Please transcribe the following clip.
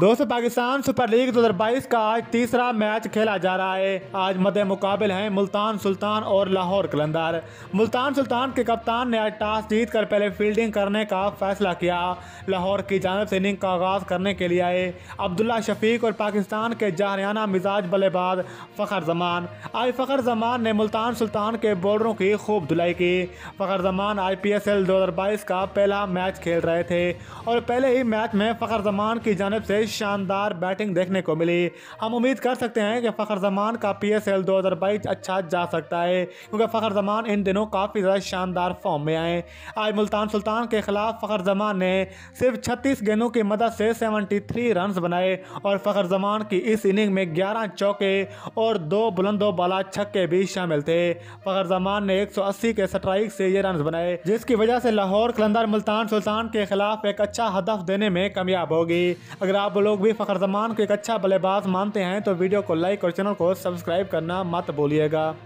दोस्तों Pakistan super league 2022 का आज तीसरा मैच खेला जा रहा है आज मध्य मुकाबले हैं मुल्तान सुल्तान और लाहौर कलंदर मुल्तान सुल्तान के कप्तान ने आज टॉस जीत कर पहले फील्डिंग करने का फैसला किया लाहौर की जानब से इनिंग का आगाज करने के लिए आए अब्दुल्ला शफीक और पाकिस्तान के जहरियाना मिजाज बल्लेबाज फ़खर जमान आज फ़खर जमान ने मुल्तान सुल्तान के बॉलरों की खूब धुलाई की Fakhar Zaman I P S L दो हज़ार बाईस का पहला मैच खेल रहे थे और पहले ही मैच में फ़खर जमान की जानब से शानदार बैटिंग देखने को मिली हम उम्मीद कर सकते हैं कि फ़खर जमान का पी एस एल अच्छा जा सकता है क्योंकि फ़खर जमान इन दिनों काफ़ी ज़्यादा शानदार फॉर्म में आए आज मुल्तान सुल्तान के खिलाफ फ़खर जमान ने सिर्फ छत्तीस गेंदों की मदद से सेवेंटी थ्री रन बनाए और फ़खर जमान की इस इनिंग में ग्यारह चौके और दो बुलंदो बाला छक्के भी शामिल थे फ़खर जमान ने एक सौ अस्सी के स्ट्राइक से ये रन बनाए जिसकी वजह से लाहौर कलंदर मुल्तान सुल्तान के खिलाफ एक अच्छा हदफ देने में कामयाब होगी अगर आप को लोग भी फखर जमान को एक अच्छा बल्लेबाज मानते हैं तो वीडियो को लाइक और चैनल को सब्सक्राइब करना मत बोलिएगा